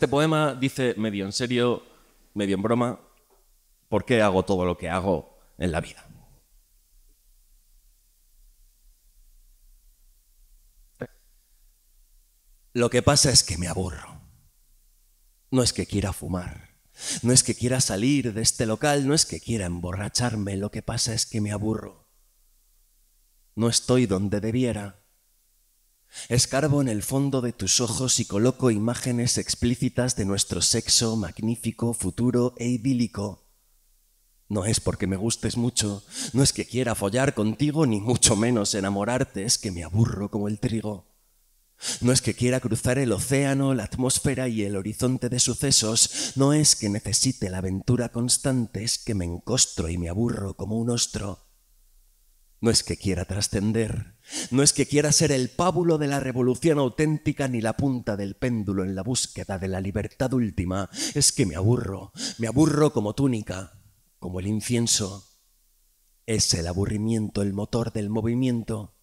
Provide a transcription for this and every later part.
Este poema dice medio en serio, medio en broma, ¿por qué hago todo lo que hago en la vida? Lo que pasa es que me aburro. No es que quiera fumar, no es que quiera salir de este local, no es que quiera emborracharme, lo que pasa es que me aburro. No estoy donde debiera, Escarbo en el fondo de tus ojos y coloco imágenes explícitas de nuestro sexo magnífico, futuro e idílico. No es porque me gustes mucho, no es que quiera follar contigo, ni mucho menos enamorarte, es que me aburro como el trigo. No es que quiera cruzar el océano, la atmósfera y el horizonte de sucesos, no es que necesite la aventura constante, es que me encostro y me aburro como un ostro. No es que quiera trascender, no es que quiera ser el pábulo de la revolución auténtica ni la punta del péndulo en la búsqueda de la libertad última, es que me aburro, me aburro como túnica, como el incienso. Es el aburrimiento el motor del movimiento.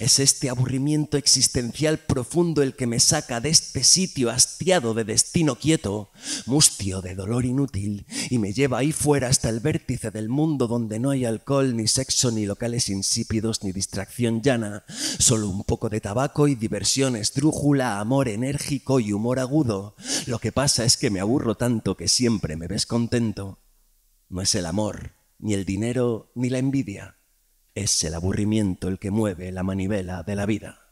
Es este aburrimiento existencial profundo el que me saca de este sitio hastiado de destino quieto, mustio de dolor inútil, y me lleva ahí fuera hasta el vértice del mundo donde no hay alcohol, ni sexo, ni locales insípidos, ni distracción llana, solo un poco de tabaco y diversión estrújula, amor enérgico y humor agudo. Lo que pasa es que me aburro tanto que siempre me ves contento. No es el amor, ni el dinero, ni la envidia es el aburrimiento el que mueve la manivela de la vida.